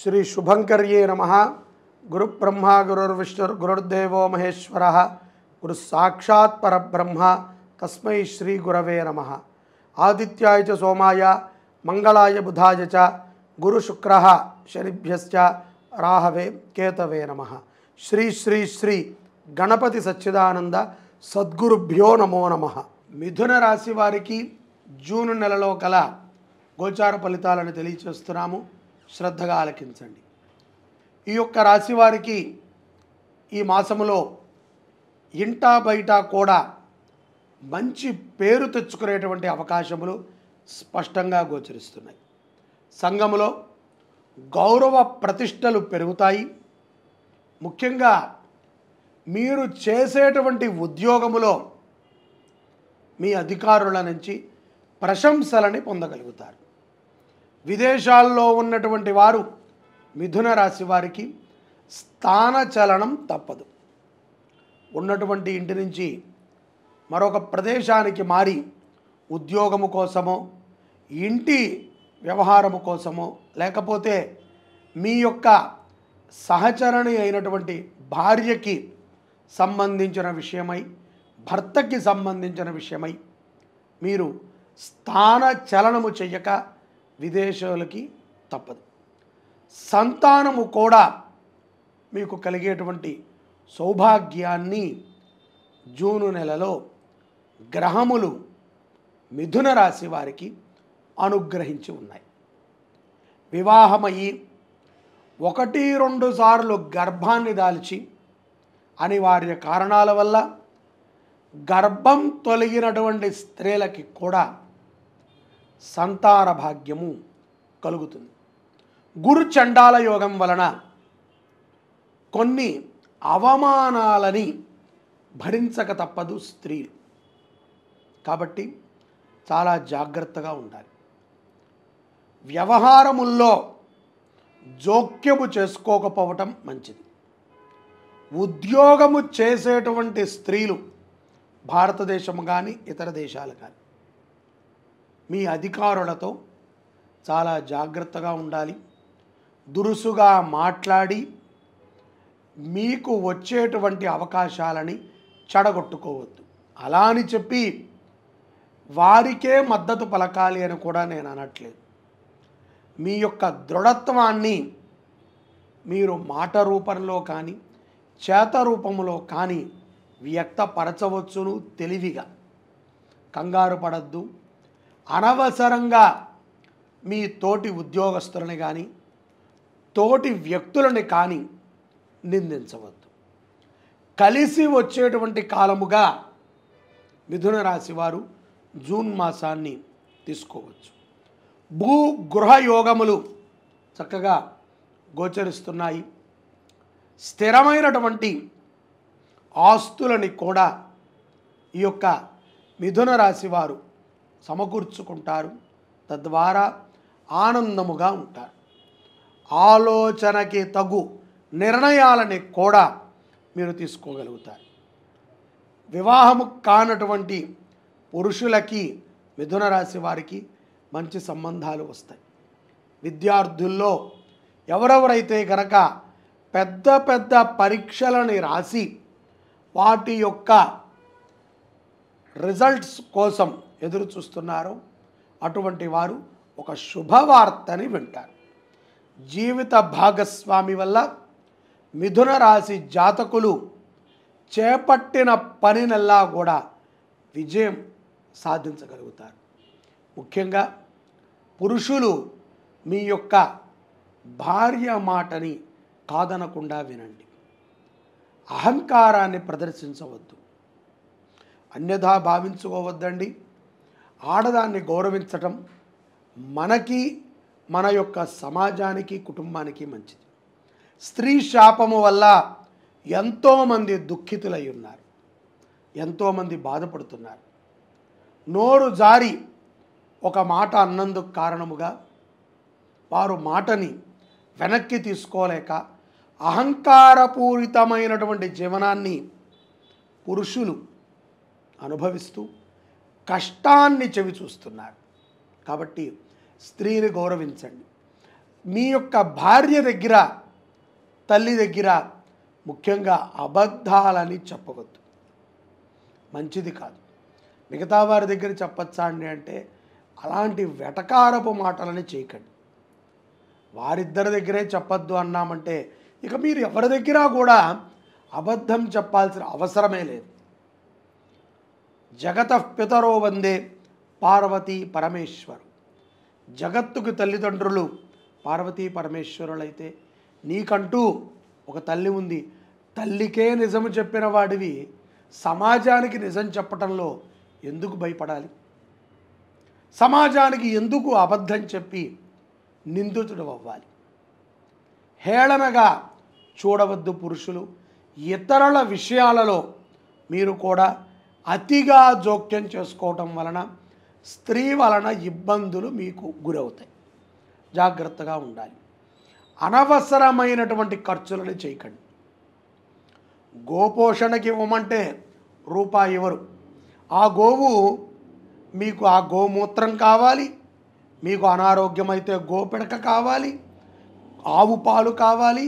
శ్రీ శుభంకర్యే నమ గురు బ్రహ్మ గురుర్విష్ణు గురుర్దేవో మహేశ్వర గురు సాక్షాత్ పరబ్రహ్మ తస్మై శ్రీ గురవే నమ ఆదిత్యాయ చ సోమాయ మంగళాయ బుధాయ చ గురు శుక్ర శనిభ్య రాహవే కేతవే నమ శ్రీ శ్రీ శ్రీ గణపతి సచ్చిదానంద సద్గురుభ్యో నమో నమ మిథున రాశి వారికి జూన్ నెలలో కల గోచార ఫలితాలను తెలియచేస్తున్నాము శ్రద్ధగా ఆలకించండి ఈ యొక్క రాశి వారికి ఈ మాసములో ఇంటా బయట కూడా మంచి పేరు తెచ్చుకునేటువంటి అవకాశములు స్పష్టంగా గోచరిస్తున్నాయి సంఘములో గౌరవ ప్రతిష్టలు పెరుగుతాయి ముఖ్యంగా మీరు చేసేటువంటి ఉద్యోగములో మీ అధికారుల నుంచి ప్రశంసలని పొందగలుగుతారు విదేశాల్లో ఉన్నటువంటి వారు మిథున రాశి వారికి స్థానచలనం తప్పదు ఉన్నటువంటి ఇంటి నుంచి మరొక ప్రదేశానికి మారి ఉద్యోగము కోసమో ఇంటి వ్యవహారము కోసమో లేకపోతే మీ యొక్క సహచరణి అయినటువంటి భార్యకి సంబంధించిన విషయమై భర్తకి సంబంధించిన విషయమై మీరు స్థాన చలనము చెయ్యక విదేశాలకి తప్పదు సంతానము కూడా మీకు కలిగేటువంటి సౌభాగ్యాన్ని జూను నెలలో గ్రహములు మిథున రాశి వారికి అనుగ్రహించి ఉన్నాయి వివాహమయ్యి ఒకటి రెండు సార్లు గర్భాన్ని దాల్చి అనివార్య కారణాల వల్ల గర్భం తొలగినటువంటి స్త్రీలకి కూడా సంతాన భాగ్యము కలుగుతుంది గురు చండాల యోగం వలన కొన్ని అవమానాలని భరించక తప్పదు స్త్రీలు కాబట్టి చాలా జాగ్రత్తగా ఉండాలి వ్యవహారముల్లో జోక్యము చేసుకోకపోవటం మంచిది ఉద్యోగము చేసేటువంటి స్త్రీలు భారతదేశము కానీ ఇతర దేశాలు కానీ మీ అధికారులతో చాలా జాగ్రత్తగా ఉండాలి దురుసుగా మాట్లాడి మీకు వచ్చేటువంటి అవకాశాలని చెడగొట్టుకోవద్దు అలా అని చెప్పి వారికే మద్దతు పలకాలి అని కూడా నేను అనట్లేదు మీ యొక్క దృఢత్వాన్ని మీరు మాట రూపంలో కానీ చేత రూపంలో కానీ వ్యక్తపరచవచ్చును తెలివిగా కంగారు పడద్దు అనవసరంగా మీ తోటి ఉద్యోగస్తులని కానీ తోటి వ్యక్తులని కానీ నిందించవద్దు కలిసి వచ్చేటువంటి కాలముగా మిథున రాశి వారు జూన్ మాసాన్ని తీసుకోవచ్చు భూ గృహ యోగములు చక్కగా గోచరిస్తున్నాయి స్థిరమైనటువంటి ఆస్తులని కూడా ఈ యొక్క మిథున రాశి వారు సమకూర్చుకుంటారు తద్వారా ఆనందముగా ఉంటారు ఆలోచనకి తగు నిర్ణయాలని కూడా మీరు తీసుకోగలుగుతారు వివాహము కానటువంటి పురుషులకి మిథున రాశి వారికి మంచి సంబంధాలు వస్తాయి విద్యార్థుల్లో ఎవరెవరైతే కనుక పెద్ద పెద్ద పరీక్షలని రాసి వాటి యొక్క రిజల్ట్స్ కోసం ఎదురు చూస్తున్నారో అటువంటి వారు ఒక శుభవార్తని వింటారు జీవిత భాగస్వామి వల్ల మిథున రాశి జాతకులు చేపట్టిన పనినల్లా కూడా విజయం సాధించగలుగుతారు ముఖ్యంగా పురుషులు మీ యొక్క భార్య మాటని కాదనకుండా వినండి అహంకారాన్ని ప్రదర్శించవద్దు అన్యథా భావించుకోవద్దండి ఆడదాన్ని గౌరవించటం మనకి మన యొక్క సమాజానికి కుటుంబానికి మంచిది స్త్రీ శాపము వల్ల ఎంతోమంది దుఃఖితులై ఉన్నారు ఎంతోమంది బాధపడుతున్నారు నోరు జారి ఒక మాట అన్నందుకు కారణముగా వారు మాటని వెనక్కి తీసుకోలేక అహంకారపూరితమైనటువంటి జీవనాన్ని పురుషులు అనుభవిస్తూ కష్టాన్ని చెవి చూస్తున్నారు కాబట్టి స్త్రీని గౌరవించండి మీ యొక్క భార్య దగ్గర తల్లి దగ్గర ముఖ్యంగా అబద్ధాలని చెప్పవద్దు మంచిది కాదు మిగతా వారి దగ్గర చెప్పచ్చా అండి అంటే అలాంటి వెటకారపు మాటలని చేయకండి వారిద్దరి దగ్గరే చెప్పద్దు అన్నామంటే ఇక మీరు ఎవరి దగ్గర కూడా అబద్ధం చెప్పాల్సిన అవసరమే లేదు జగత పితరో వందే పార్వతీ పరమేశ్వరు జగత్తుకు తల్లిదండ్రులు పార్వతీ పరమేశ్వరులైతే నీకంటూ ఒక తల్లి ఉంది తల్లికే నిజము చెప్పిన వాడివి సమాజానికి నిజం చెప్పటంలో ఎందుకు భయపడాలి సమాజానికి ఎందుకు అబద్ధం చెప్పి నిందితుడు అవ్వాలి హేళనగా చూడవద్దు పురుషులు ఇతరుల విషయాలలో మీరు కూడా అతిగా జోక్యం చేసుకోవటం వలన స్త్రీ వలన ఇబ్బందులు మీకు గురవుతాయి జాగ్రత్తగా ఉండాలి అనవసరమైనటువంటి ఖర్చులను చేయకండి గోపోషణకి ఇవ్వమంటే రూపాయి ఇవ్వరు ఆ గోవు మీకు ఆ గోమూత్రం కావాలి మీకు అనారోగ్యం అయితే గోపిడక కావాలి ఆవు పాలు కావాలి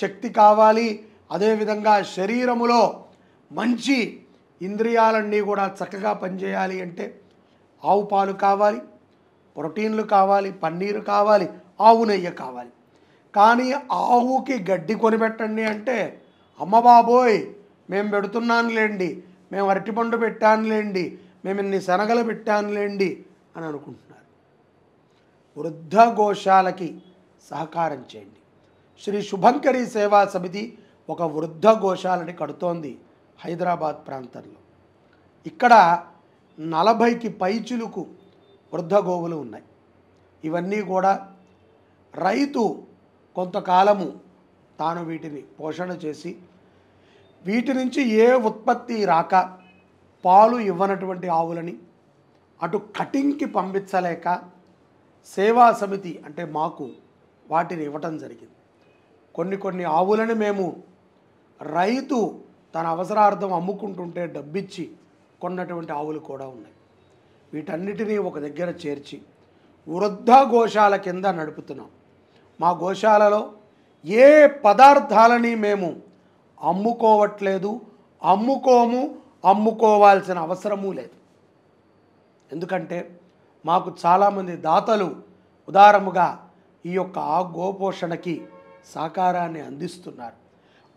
శక్తి కావాలి అదేవిధంగా శరీరములో మంచి ఇంద్రియాలన్నీ కూడా చక్కగా పనిచేయాలి అంటే ఆవు పాలు కావాలి ప్రోటీన్లు కావాలి పన్నీరు కావాలి ఆవు నెయ్యి కావాలి కానీ ఆవుకి గడ్డి కొనిపెట్టండి అంటే అమ్మబాబోయ్ మేము పెడుతున్నానులేండి మేము అరటిపండు పెట్టానులేండి మేము ఇన్ని శనగలు పెట్టానులేండి అని అనుకుంటున్నారు వృద్ధ గోశాలకి సహకారం చేయండి శ్రీ శుభంకరి సేవా సమితి ఒక వృద్ధ గోశాలని కడుతోంది హైదరాబాద్ ప్రాంతంలో ఇక్కడ నలభైకి పైచులకు గోవులు ఉన్నాయి ఇవన్నీ కూడా రైతు కొంతకాలము తాను వీటిని పోషణ చేసి వీటి నుంచి ఏ ఉత్పత్తి రాక పాలు ఇవ్వనటువంటి ఆవులని అటు కటింగ్కి పంపించలేక సేవా సమితి అంటే మాకు వాటిని ఇవ్వటం జరిగింది కొన్ని కొన్ని ఆవులను మేము రైతు తన అవసరార్థం అమ్ముకుంటుంటే డబ్బిచ్చి కొన్నటువంటి ఆవులు కూడా ఉన్నాయి వీటన్నిటినీ ఒక దగ్గర చేర్చి వృద్ధ గోశాల కింద నడుపుతున్నాం మా గోశాలలో ఏ పదార్థాలని మేము అమ్ముకోవట్లేదు అమ్ముకోము అమ్ముకోవాల్సిన అవసరము లేదు ఎందుకంటే మాకు చాలామంది దాతలు ఉదారముగా ఈ యొక్క ఆ గోపోషణకి సహకారాన్ని అందిస్తున్నారు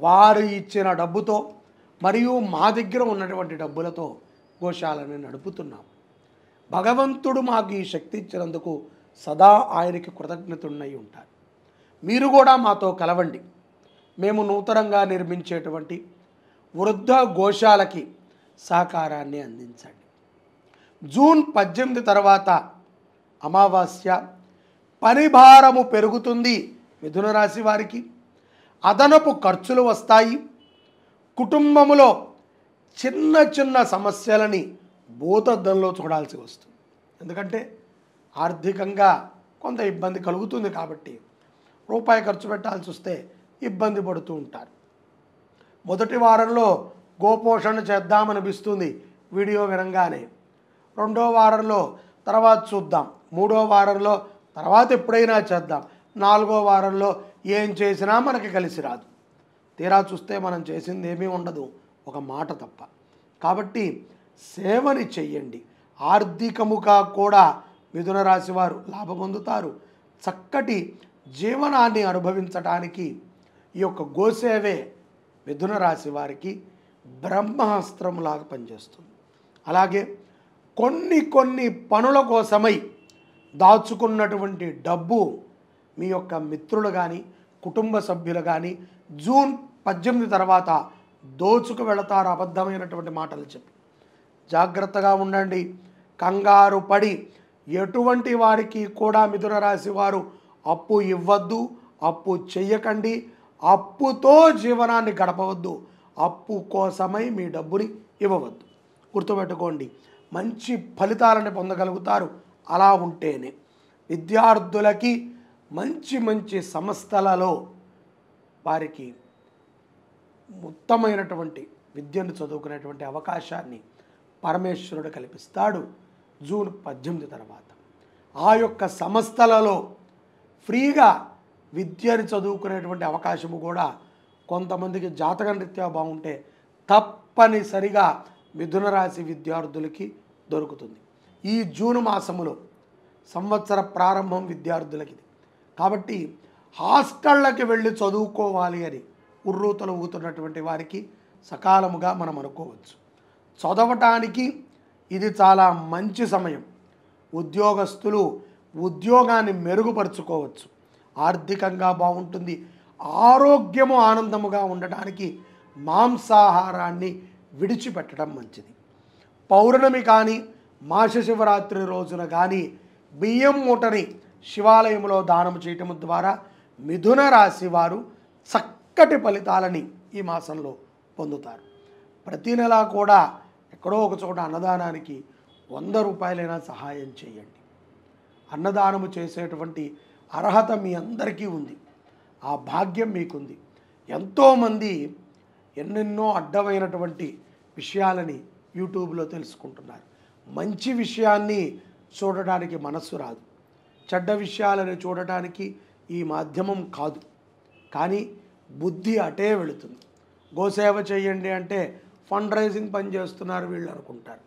వారు ఇచ్చిన డబ్బుతో మరియు మా దగ్గర ఉన్నటువంటి డబ్బులతో గోశాలను నడుపుతున్నాం భగవంతుడు మాకు ఈ శక్తి ఇచ్చినందుకు సదా ఆయనకి కృతజ్ఞతున్నై ఉంటారు మీరు కూడా మాతో కలవండి మేము నూతనంగా నిర్మించేటువంటి వృద్ధ గోశాలకి సహకారాన్ని అందించండి జూన్ పద్దెనిమిది తర్వాత అమావాస్య పని భారము పెరుగుతుంది మిథున రాశి వారికి అదనపు ఖర్చులు వస్తాయి కుటుంబంలో చిన్న చిన్న సమస్యలని భూతద్దంలో చూడాల్సి వస్తుంది ఎందుకంటే ఆర్థికంగా కొంత ఇబ్బంది కలుగుతుంది కాబట్టి రూపాయి ఖర్చు పెట్టాల్సి వస్తే ఇబ్బంది పడుతూ ఉంటారు మొదటి వారంలో గోపోషణ చేద్దామనిపిస్తుంది వీడియో వినంగానే రెండో వారంలో తర్వాత చూద్దాం మూడో వారంలో తర్వాత ఎప్పుడైనా చేద్దాం నాలుగో వారంలో ఏం చేసినా మనకి కలిసి రాదు తీరా చూస్తే మనం చేసింది ఏమీ ఉండదు ఒక మాట తప్ప కాబట్టి సేవని చెయ్యండి ఆర్థికముగా కూడా మిథున రాశి వారు లాభపొందుతారు చక్కటి జీవనాన్ని అనుభవించటానికి ఈ యొక్క గోసేవే మిథున రాశి వారికి బ్రహ్మాస్త్రంలాగా పనిచేస్తుంది అలాగే కొన్ని కొన్ని పనుల కోసమై దాచుకున్నటువంటి డబ్బు మీ యొక్క మిత్రులు కానీ కుటుంబ సభ్యులు కానీ జూన్ పద్దెనిమిది తర్వాత దోచుకు వెళతారు అబద్ధమైనటువంటి మాటలు చెప్పి జాగ్రత్తగా ఉండండి కంగారు పడి ఎటువంటి వారికి కూడా మిథున రాశి వారు అప్పు ఇవ్వద్దు అప్పు చెయ్యకండి అప్పుతో జీవనాన్ని గడపవద్దు అప్పు కోసమై మీ డబ్బుని ఇవ్వవద్దు గుర్తుపెట్టుకోండి మంచి ఫలితాలను పొందగలుగుతారు అలా ఉంటేనే విద్యార్థులకి మంచి మంచి సంస్థలలో వారికి ఉత్తమైనటువంటి విద్యను చదువుకునేటువంటి అవకాశాన్ని పరమేశ్వరుడు కల్పిస్తాడు జూన్ పద్దెనిమిది తర్వాత ఆ యొక్క సంస్థలలో ఫ్రీగా విద్యను చదువుకునేటువంటి అవకాశము కూడా కొంతమందికి జాతక నృత్యం బాగుంటే తప్పనిసరిగా మిథున రాశి విద్యార్థులకి దొరుకుతుంది ఈ జూన్ మాసములో సంవత్సర ప్రారంభం విద్యార్థులకి కాబట్టి హాస్టళ్ళకి వెళ్ళి చదువుకోవాలి అని ఉర్రూతలు ఊతున్నటువంటి వారికి సకాలముగా మనం అనుకోవచ్చు చదవటానికి ఇది చాలా మంచి సమయం ఉద్యోగస్తులు ఉద్యోగాన్ని మెరుగుపరుచుకోవచ్చు ఆర్థికంగా బాగుంటుంది ఆరోగ్యము ఆనందముగా ఉండటానికి మాంసాహారాన్ని విడిచిపెట్టడం మంచిది పౌర్ణమి కానీ మాస శివరాత్రి రోజున కానీ బియ్యం మూటని శివాలయంలో దానం చేయటం ద్వారా మిథున రాశి వారు చక్కటి ఫలితాలని ఈ మాసంలో పొందుతారు ప్రతి నెలా కూడా ఎక్కడో ఒక చోట అన్నదానానికి వంద రూపాయలైనా సహాయం చేయండి అన్నదానము చేసేటువంటి అర్హత మీ అందరికీ ఉంది ఆ భాగ్యం మీకుంది ఎంతోమంది ఎన్నెన్నో అడ్డమైనటువంటి విషయాలని యూట్యూబ్లో తెలుసుకుంటున్నారు మంచి విషయాన్ని చూడడానికి మనస్సు రాదు చెడ్డ విషయాలను చూడటానికి ఈ మాధ్యమం కాదు కానీ బుద్ధి అటే వెళుతుంది గోసేవ చేయండి అంటే ఫండ్ రైజింగ్ పని చేస్తున్నారు వీళ్ళు అనుకుంటారు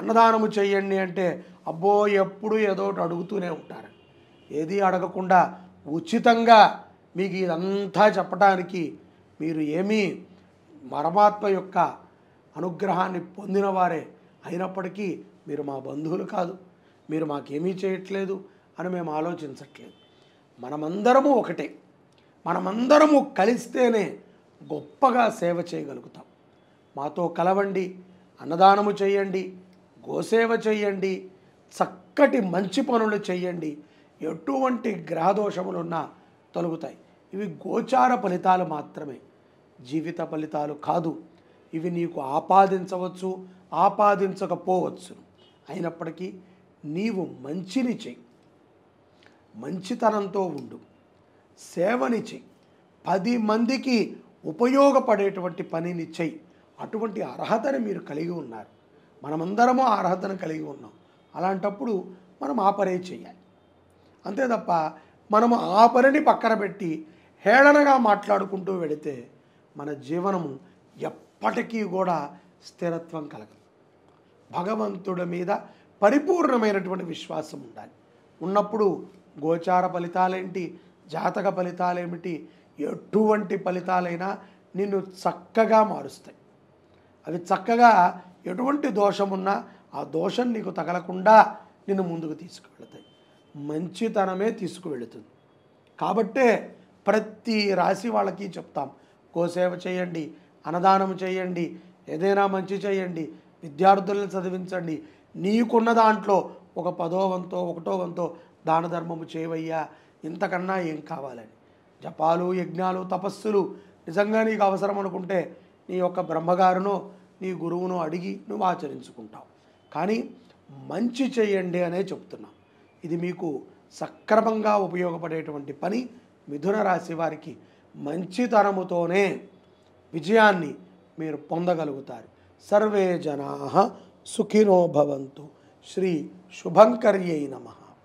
అన్నదానము చేయండి అంటే అబ్బో ఎప్పుడు ఏదో ఒకటి అడుగుతూనే ఉంటారు ఏది అడగకుండా ఉచితంగా మీకు ఇదంతా చెప్పడానికి మీరు ఏమీ పరమాత్మ యొక్క అనుగ్రహాన్ని పొందినవారే అయినప్పటికీ మీరు మా బంధువులు కాదు మీరు మాకేమీ చేయట్లేదు అని మేము ఆలోచించట్లేదు మనమందరము ఒకటే మనమందరము కలిస్తేనే గొప్పగా సేవ చేయగలుగుతాం మాతో కలవండి అన్నదానము చేయండి గోసేవ చేయండి చక్కటి మంచి పనులు చేయండి ఎటువంటి గ్రహదోషములున్నా తొలగుతాయి ఇవి గోచార ఫలితాలు మాత్రమే జీవిత ఫలితాలు కాదు ఇవి నీకు ఆపాదించవచ్చు ఆపాదించకపోవచ్చు అయినప్పటికీ నీవు మంచిని చెయ్యి మంచితనంతో ఉండు సేవనిచ్చి పది మందికి ఉపయోగపడేటువంటి పనిని చెయ్యి అటువంటి అర్హతని మీరు కలిగి ఉన్నారు మనమందరము ఆ అర్హతను కలిగి ఉన్నాం అలాంటప్పుడు మనం ఆపరే చేయాలి అంతే తప్ప మనము ఆ పనిని పక్కన పెట్టి హేళనగా మాట్లాడుకుంటూ వెళితే మన జీవనము ఎప్పటికీ కూడా స్థిరత్వం కలగదు భగవంతుడి మీద పరిపూర్ణమైనటువంటి విశ్వాసం ఉండాలి ఉన్నప్పుడు గోచార ఫలితాలేంటి జాతక ఫలితాలేమిటి ఎటువంటి ఫలితాలైనా నిన్ను చక్కగా మారుస్తాయి అవి చక్కగా ఎటువంటి దోషమున్నా ఆ దోషం నీకు తగలకుండా నిన్ను ముందుకు తీసుకువెళతాయి మంచితనమే తీసుకువెళుతుంది కాబట్టే ప్రతి రాశి వాళ్ళకి చెప్తాం గోసేవ చేయండి అన్నదానం చేయండి ఏదైనా మంచి చేయండి విద్యార్థులను చదివించండి నీకున్న దాంట్లో ఒక పదో వంతో ఒకటో వంతో దాన ధర్మము చేయవయ్యా ఇంతకన్నా ఏం కావాలని జపాలు యజ్ఞాలు తపస్సులు నిజంగా నీకు అవసరం అనుకుంటే నీ యొక్క బ్రహ్మగారును నీ గురువును అడిగి నువ్వు ఆచరించుకుంటావు కానీ మంచి చేయండి అనే చెప్తున్నా ఇది మీకు సక్రమంగా ఉపయోగపడేటువంటి పని మిథున రాశి వారికి మంచితనముతోనే విజయాన్ని మీరు పొందగలుగుతారు సర్వే జనా సుఖినో భవంతు శ్రీ శుభంకర్యై నమ